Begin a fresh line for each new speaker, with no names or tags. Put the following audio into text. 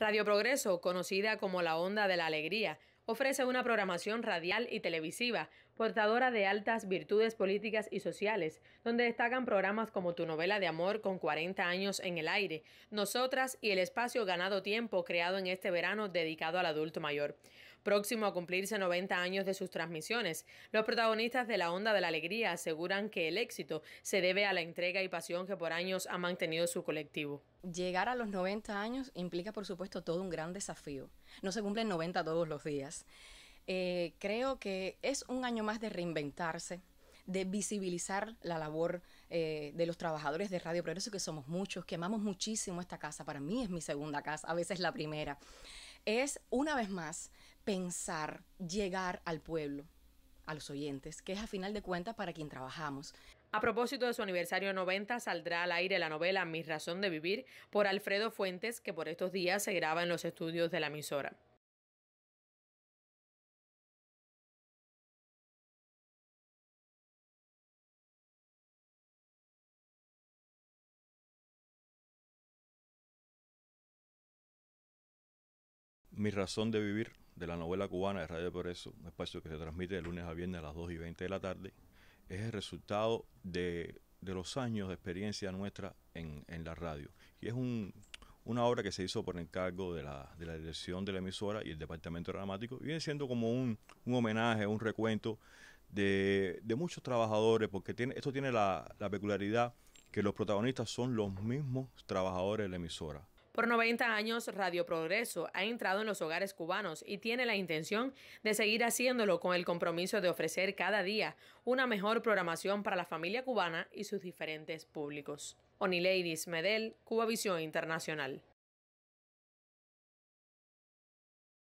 Radio Progreso, conocida como la Onda de la Alegría, ofrece una programación radial y televisiva, portadora de altas virtudes políticas y sociales, donde destacan programas como Tu novela de amor con 40 años en el aire, Nosotras y el espacio Ganado Tiempo creado en este verano dedicado al adulto mayor próximo a cumplirse 90 años de sus transmisiones. Los protagonistas de La Onda de la Alegría aseguran que el éxito se debe a la entrega y pasión que por años ha mantenido su colectivo. Llegar a los 90 años
implica, por supuesto, todo un gran desafío. No se cumplen 90 todos los días. Eh, creo que es un año más de reinventarse, de visibilizar la labor eh, de los trabajadores de Radio Progreso, que somos muchos, quemamos muchísimo esta casa. Para mí es mi segunda casa, a veces la primera. Es una vez más pensar llegar al pueblo, a los oyentes, que es a final de cuentas para quien trabajamos. A propósito
de su aniversario 90, saldrá al aire la novela Mi razón de vivir por Alfredo Fuentes, que por
estos días se graba en los estudios de la emisora. Mi razón de vivir de la novela cubana de Radio eso un espacio que se transmite de lunes a viernes a las 2 y 20 de la tarde, es el resultado de, los años de experiencia nuestra en, la radio. Y es una obra que se hizo por encargo de la, de la, dirección de la emisora y el departamento dramático. viene siendo como un, homenaje, un recuento de, muchos trabajadores, porque tiene, esto tiene la, la peculiaridad que los protagonistas son los mismos trabajadores de la emisora.
Por 90 años, Radio Progreso ha entrado en los hogares cubanos y tiene la intención de seguir haciéndolo con el compromiso de ofrecer cada día una mejor programación para la familia cubana y sus diferentes públicos. Onileidis Medel, Cubavisión Internacional.